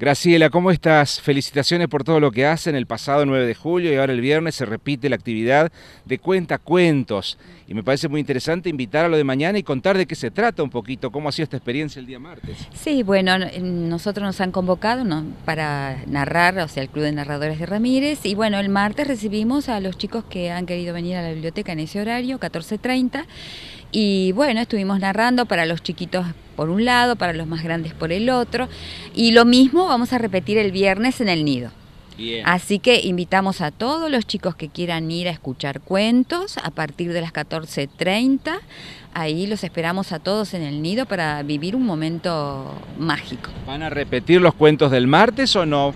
Graciela, ¿cómo estás? Felicitaciones por todo lo que hacen el pasado 9 de julio y ahora el viernes se repite la actividad de cuentos. Y me parece muy interesante invitar a lo de mañana y contar de qué se trata un poquito, cómo ha sido esta experiencia el día martes. Sí, bueno, nosotros nos han convocado para narrar, o sea, el Club de Narradores de Ramírez. Y bueno, el martes recibimos a los chicos que han querido venir a la biblioteca en ese horario, 14.30. Y bueno, estuvimos narrando para los chiquitos por un lado, para los más grandes por el otro. Y lo mismo vamos a repetir el viernes en el nido. Así que invitamos a todos los chicos que quieran ir a escuchar cuentos a partir de las 14.30. Ahí los esperamos a todos en el nido para vivir un momento mágico. ¿Van a repetir los cuentos del martes o no?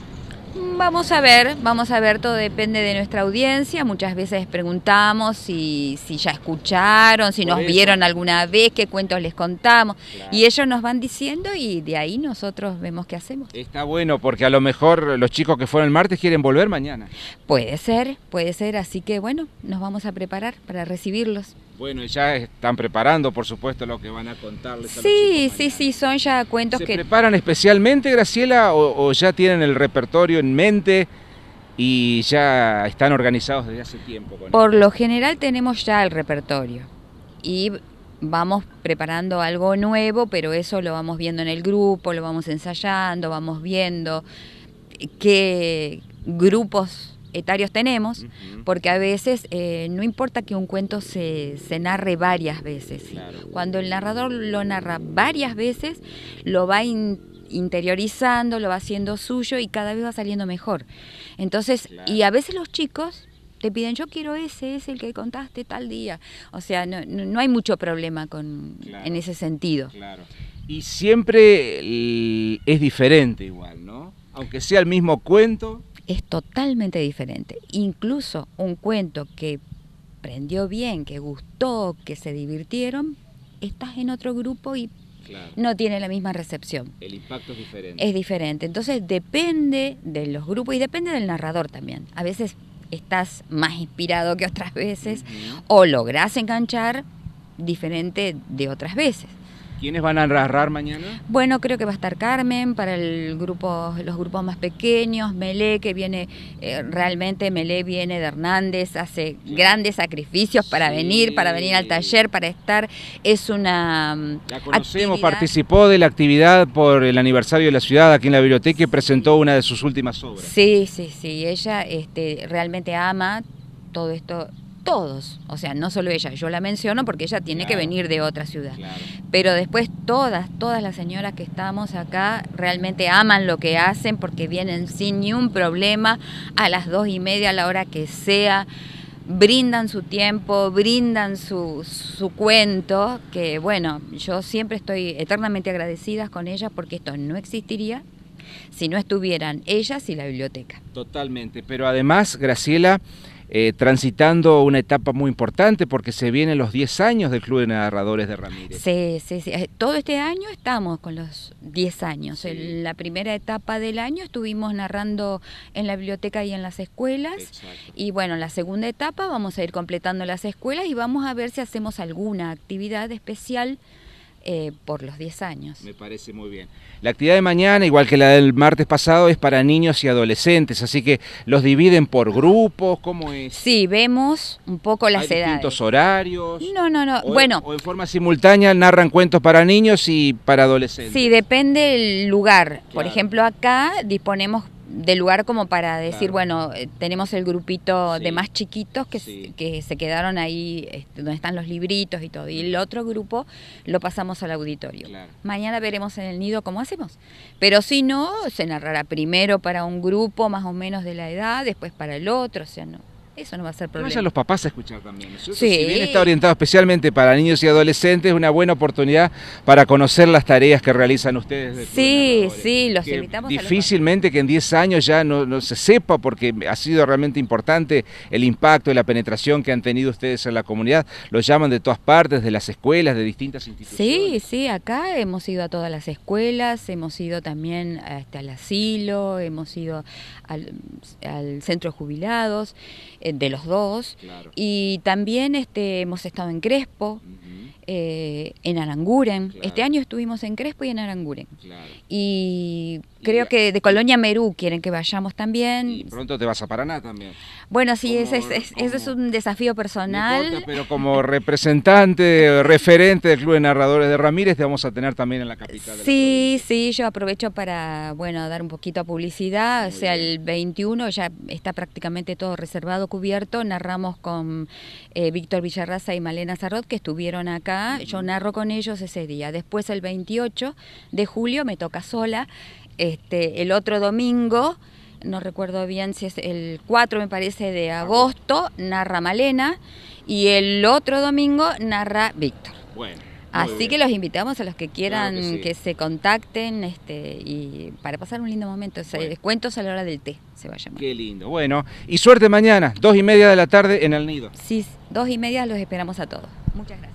Vamos a ver, vamos a ver, todo depende de nuestra audiencia. Muchas veces preguntamos si, si ya escucharon, si nos vieron alguna vez, qué cuentos les contamos. Y ellos nos van diciendo y de ahí nosotros vemos qué hacemos. Está bueno porque a lo mejor los chicos que fueron el martes quieren volver mañana. Puede ser, puede ser. Así que bueno, nos vamos a preparar para recibirlos. Bueno, ya están preparando, por supuesto, lo que van a contarles. sí, sí, sí, son ya cuentos que... ¿Se preparan especialmente, Graciela, o, ya tienen el repertorio en mente y ya están organizados desde hace tiempo? por lo general tenemos ya el repertorio y vamos preparando algo nuevo, pero eso lo vamos viendo en el grupo, lo vamos ensayando, vamos viendo qué grupos etarios tenemos, porque a veces eh, no importa que un cuento se, narre varias veces. Cuando el narrador lo narra varias veces, lo va interiorizando, lo va haciendo suyo y cada vez va saliendo mejor. Entonces, y a veces los chicos te piden, yo quiero ese, es el que contaste tal día. O sea, no, hay mucho problema con, en ese sentido. Y siempre es diferente igual, ¿no? Aunque sea el mismo cuento, es totalmente diferente. Incluso un cuento que prendió bien, que gustó, que se divirtieron, estás en otro grupo y no tiene la misma recepción. El impacto es diferente. Es diferente. Entonces depende de los grupos y depende del narrador también. A veces estás más inspirado que otras veces o lográs enganchar diferente de otras veces. ¿Quiénes van a narrar mañana? Bueno, creo que va a estar Carmen para el grupo, los grupos más pequeños, Melé, que viene, eh, realmente Melé viene de Hernández, hace grandes sacrificios para venir, para venir al taller, para estar. Es una. Mm, la conocemos, participó de la actividad por el aniversario de la ciudad aquí en la biblioteca y presentó una de sus últimas obras. Sí, sí, sí. Ella este, realmente ama todo esto todos, o sea, no solo ella, yo la menciono porque ella tiene que venir de otra ciudad. Pero después todas, todas las señoras que estamos acá realmente aman lo que hacen porque vienen sin ni un problema a las dos y media, a la hora que sea, brindan su tiempo, brindan su, su cuento, que bueno, yo siempre estoy eternamente agradecida con ellas porque esto no existiría si no estuvieran ellas y la biblioteca. Totalmente, pero además, Graciela, eh, transitando una etapa muy importante porque se vienen los 10 años del Club de Narradores de Ramírez. Sí, sí, sí. Eh, todo este año estamos con los 10 años. En la primera etapa del año estuvimos narrando en la biblioteca y en las escuelas. Y bueno, la segunda etapa vamos a ir completando las escuelas y vamos a ver si hacemos alguna actividad especial eh, por los 10 años. Me parece muy bien. La actividad de mañana, igual que la del martes pasado, es para niños y adolescentes, así que los dividen por grupos, ¿cómo es? Sí, vemos un poco las ¿Hay distintos horarios? No, no, no. bueno. En, o en forma simultánea narran cuentos para niños y para adolescentes. Sí, depende el lugar. Por ejemplo, acá disponemos de lugar como para decir, bueno, eh, tenemos el grupito de más chiquitos que, se quedaron ahí este, donde están los libritos y todo, y el otro grupo lo pasamos al auditorio. Mañana veremos en el nido cómo hacemos, pero si no, se narrará primero para un grupo más o menos de la edad, después para el otro, o sea, no. Eso no va a ser problema. Vayan los papás a escuchar también. sí. Si bien está orientado especialmente para niños y adolescentes, es una buena oportunidad para conocer las tareas que realizan ustedes. Sí, sí, los invitamos. Difícilmente que en 10 años ya no, se sepa, porque ha sido realmente importante el impacto y la penetración que han tenido ustedes en la comunidad. Los llaman de todas partes, de las escuelas, de distintas instituciones. Sí, sí, acá hemos ido a todas las escuelas, hemos ido también hasta este, el asilo, hemos ido al, al centro de jubilados. Eh, de los dos. Y también este, hemos estado en Crespo, eh, en Aranguren. Este año estuvimos en Crespo y en Aranguren. Claro. Y creo que de Colonia Merú quieren que vayamos también. Y pronto te vas a Paraná también. Bueno, sí, ese es, un desafío personal. pero como representante, referente del Club de Narradores de Ramírez, te vamos a tener también en la capital. Sí, sí, yo aprovecho para, bueno, dar un poquito a publicidad. o sea, el 21 ya está prácticamente todo reservado, cubierto. Narramos con eh, Víctor Villarraza y Malena Zarrot, que estuvieron acá. Yo narro con ellos ese día. Después, el 28 de julio, me toca sola este, el otro domingo, no recuerdo bien si es el 4 me parece de agosto, narra Malena y el otro domingo narra Víctor. Bueno. Así que los invitamos a los que quieran que, se contacten este, y para pasar un lindo momento. les Cuentos a la hora del té se va a llamar. Qué lindo. Bueno, y suerte mañana, dos y media de la tarde en el nido. Sí, dos y media los esperamos a todos. Muchas gracias.